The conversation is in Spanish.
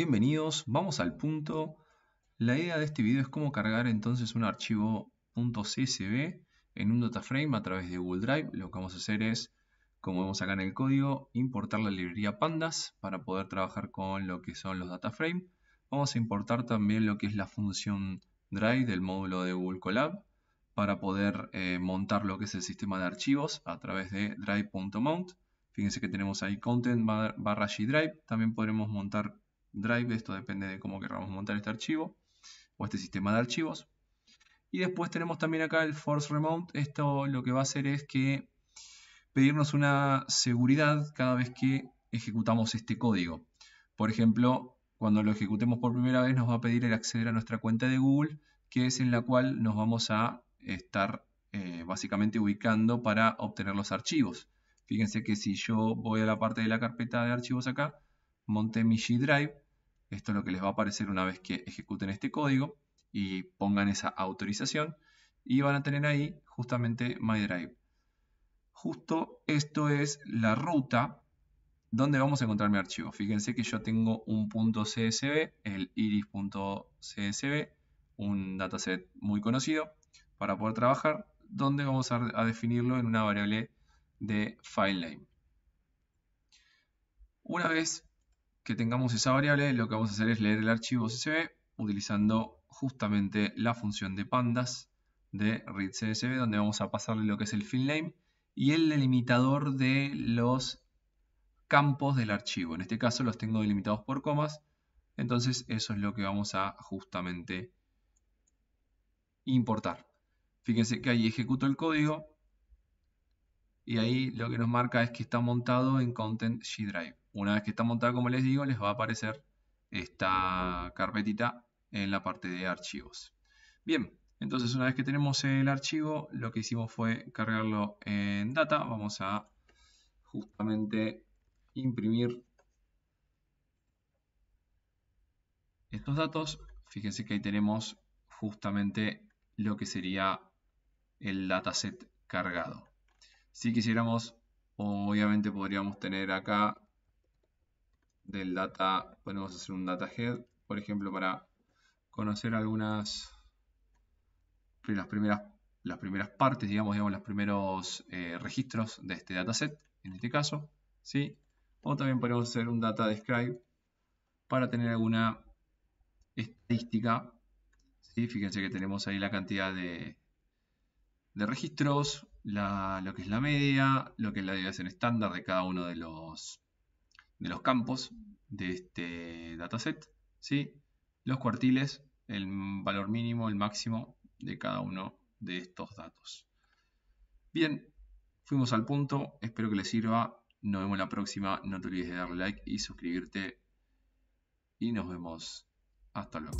Bienvenidos, vamos al punto. La idea de este video es cómo cargar entonces un archivo .csv en un dataframe a través de Google Drive. Lo que vamos a hacer es, como vemos acá en el código, importar la librería pandas para poder trabajar con lo que son los dataframe. Vamos a importar también lo que es la función Drive del módulo de Google Colab para poder eh, montar lo que es el sistema de archivos a través de drive.mount. Fíjense que tenemos ahí content barra Drive. También podremos montar Drive, esto depende de cómo queramos montar este archivo o este sistema de archivos. Y después tenemos también acá el Force remote, esto lo que va a hacer es que pedirnos una seguridad cada vez que ejecutamos este código. Por ejemplo, cuando lo ejecutemos por primera vez nos va a pedir el acceder a nuestra cuenta de Google, que es en la cual nos vamos a estar eh, básicamente ubicando para obtener los archivos. Fíjense que si yo voy a la parte de la carpeta de archivos acá, monté mi G Drive, esto es lo que les va a aparecer una vez que ejecuten este código y pongan esa autorización y van a tener ahí justamente MyDrive. Justo esto es la ruta donde vamos a encontrar mi archivo. Fíjense que yo tengo un punto .csv, el iris.csv, un dataset muy conocido para poder trabajar, donde vamos a, a definirlo en una variable de file name. Una vez que tengamos esa variable, lo que vamos a hacer es leer el archivo CSV utilizando justamente la función de pandas de read CSV, donde vamos a pasarle lo que es el fill name y el delimitador de los campos del archivo. En este caso los tengo delimitados por comas, entonces eso es lo que vamos a justamente importar. Fíjense que ahí ejecuto el código y ahí lo que nos marca es que está montado en Content G Drive. Una vez que está montada, como les digo, les va a aparecer esta carpetita en la parte de archivos. Bien, entonces una vez que tenemos el archivo, lo que hicimos fue cargarlo en data. Vamos a justamente imprimir estos datos. Fíjense que ahí tenemos justamente lo que sería el dataset cargado. Si quisiéramos, obviamente podríamos tener acá del data, podemos hacer un data head, por ejemplo, para conocer algunas, las primeras, las primeras partes, digamos, digamos los primeros eh, registros de este dataset, en este caso, ¿sí? O también podemos hacer un data describe para tener alguna estadística, ¿sí? Fíjense que tenemos ahí la cantidad de, registros, lo que es la media, lo que es la división estándar de cada uno de los de los campos de este dataset, ¿sí? los cuartiles, el valor mínimo, el máximo de cada uno de estos datos. Bien, fuimos al punto, espero que les sirva, nos vemos la próxima, no te olvides de darle like y suscribirte y nos vemos hasta luego.